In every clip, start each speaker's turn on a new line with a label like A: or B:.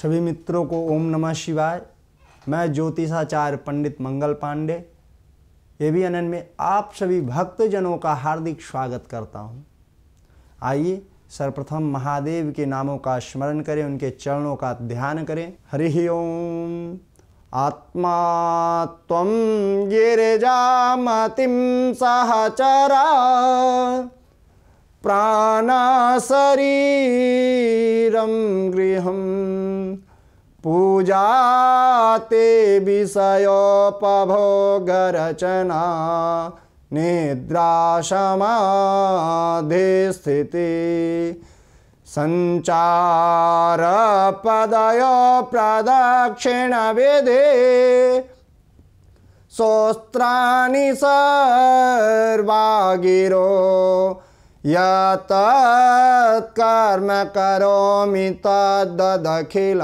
A: सभी मित्रों को ओम नमः शिवाय मैं ज्योतिषाचार्य Pandit Mangal Pandey A B N N में आप सभी भक्तजनों का हार्दिक स्वागत करता हूँ आइए सर्वप्रथम महादेव के नामों का स्मरण करें उनके चरणों
B: का ध्यान करें हरि ओम आत्मा त्वं मतिम सहचरा प्राणशरीरं गृहं पूजा ते विषयोपभोगरचना निद्राशमाध्यस्थिते सञ्चारपदयप्रदक्षिणवेदे शोस्त्राणि सर्वा गिरो यम कौमी तदखिल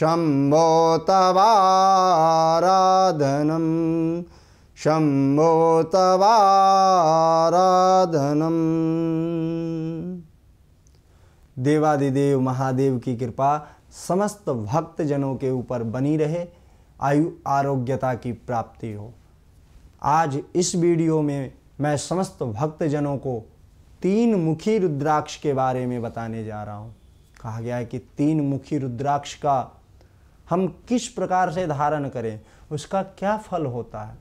B: शंभो तवाराधनं शंभो तवाधन
A: देवादिदेव महादेव की कृपा समस्त भक्तजनों के ऊपर बनी रहे आयु आरोग्यता की प्राप्ति हो आज इस वीडियो में मैं समस्त भक्तजनों को तीन मुखी रुद्राक्ष के बारे में बताने जा रहा हूँ कहा गया है कि तीन मुखी रुद्राक्ष का हम किस प्रकार से धारण करें उसका क्या फल होता है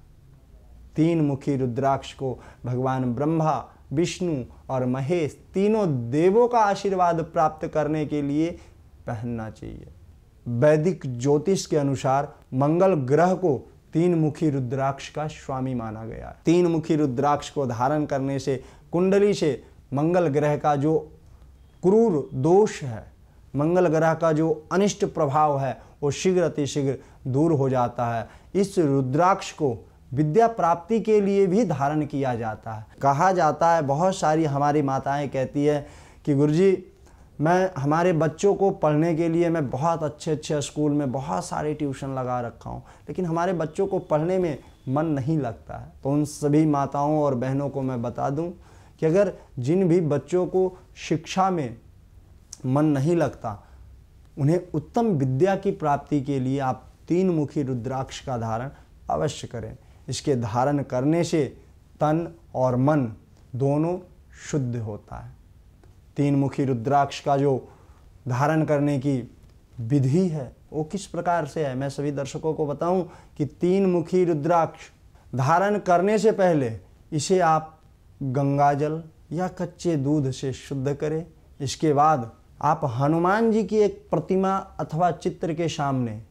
A: तीन मुखी रुद्राक्ष को भगवान ब्रह्मा विष्णु और महेश तीनों देवों का आशीर्वाद प्राप्त करने के लिए पहनना चाहिए वैदिक ज्योतिष के अनुसार मंगल ग्रह को तीन मुखी रुद्राक्ष का स्वामी माना गया है तीन मुखी रुद्राक्ष को धारण करने से कुंडली से मंगल ग्रह का जो क्रूर दोष है मंगल ग्रह का जो अनिष्ट प्रभाव है वो शीघ्र अतिशीघ्र दूर हो जाता है इस रुद्राक्ष को विद्या प्राप्ति के लिए भी धारण किया जाता है कहा जाता है बहुत सारी हमारी माताएं कहती है कि गुरुजी मैं हमारे बच्चों को पढ़ने के लिए मैं बहुत अच्छे अच्छे स्कूल में बहुत सारे ट्यूशन लगा रखा हूँ लेकिन हमारे बच्चों को पढ़ने में मन नहीं लगता है तो उन सभी माताओं और बहनों को मैं बता दूँ कि अगर जिन भी बच्चों को शिक्षा में मन नहीं लगता उन्हें उत्तम विद्या की प्राप्ति के लिए आप तीन मुखी रुद्राक्ष का धारण अवश्य करें इसके धारण करने से तन और मन दोनों शुद्ध होता है तीन मुखी रुद्राक्ष का जो धारण करने की विधि है वो किस प्रकार से है मैं सभी दर्शकों को बताऊं कि तीन मुखी रुद्राक्ष धारण करने से पहले इसे आप गंगाजल या कच्चे दूध से शुद्ध करें इसके बाद आप हनुमान जी की एक प्रतिमा अथवा चित्र के सामने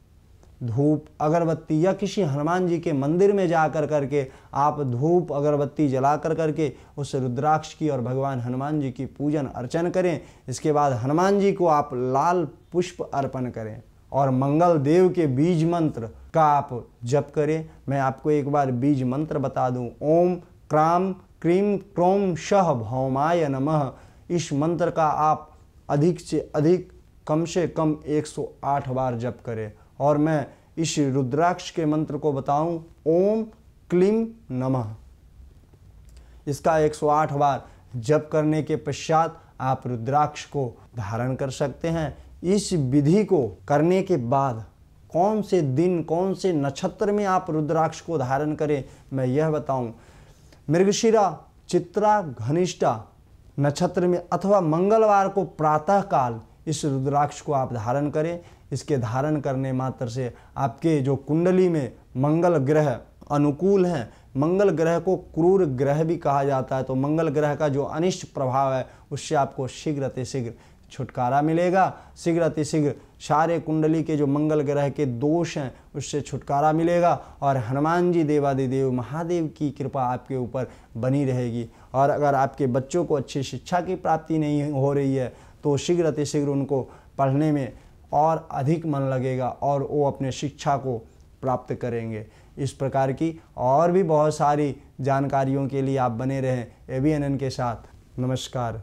A: धूप अगरबत्ती या किसी हनुमान जी के मंदिर में जाकर करके आप धूप अगरबत्ती जला कर करके उस रुद्राक्ष की और भगवान हनुमान जी की पूजन अर्चन करें इसके बाद हनुमान जी को आप लाल पुष्प अर्पण करें और मंगल देव के बीज मंत्र का आप जप करें मैं आपको एक बार बीज मंत्र बता दूं ओम क्राम क्रीम क्रोम शह भौमाय नमः इस मंत्र का आप अधिक से अधिक कम से कम 108 बार जप करें और मैं इस रुद्राक्ष के मंत्र को बताऊं ओम क्लीम नमः इसका 108 बार जप करने के पश्चात आप रुद्राक्ष को धारण कर सकते हैं इस विधि को करने के बाद कौन से दिन कौन से नक्षत्र में आप रुद्राक्ष को धारण करें मैं यह बताऊं मृगशिरा चित्रा घनिष्ठा नक्षत्र में अथवा मंगलवार को प्रातःकाल इस रुद्राक्ष को आप धारण करें इसके धारण करने मात्र से आपके जो कुंडली में मंगल ग्रह अनुकूल हैं मंगल ग्रह को क्रूर ग्रह भी कहा जाता है तो मंगल ग्रह का जो अनिष्ट प्रभाव है उससे आपको शीघ्र अतिशीघ्र छुटकारा मिलेगा शीघ्र अतिशीघ्र सारे कुंडली के जो मंगल ग्रह के दोष हैं उससे छुटकारा मिलेगा और हनुमान जी देवादिदेव महादेव की कृपा आपके ऊपर बनी रहेगी और अगर आपके बच्चों को अच्छी शिक्षा की प्राप्ति नहीं हो रही है तो शीघ्र अतिशीघ्र उनको पढ़ने में और अधिक मन लगेगा और वो अपने शिक्षा को प्राप्त करेंगे इस प्रकार की और भी बहुत सारी जानकारियों के लिए आप बने रहें ए के साथ नमस्कार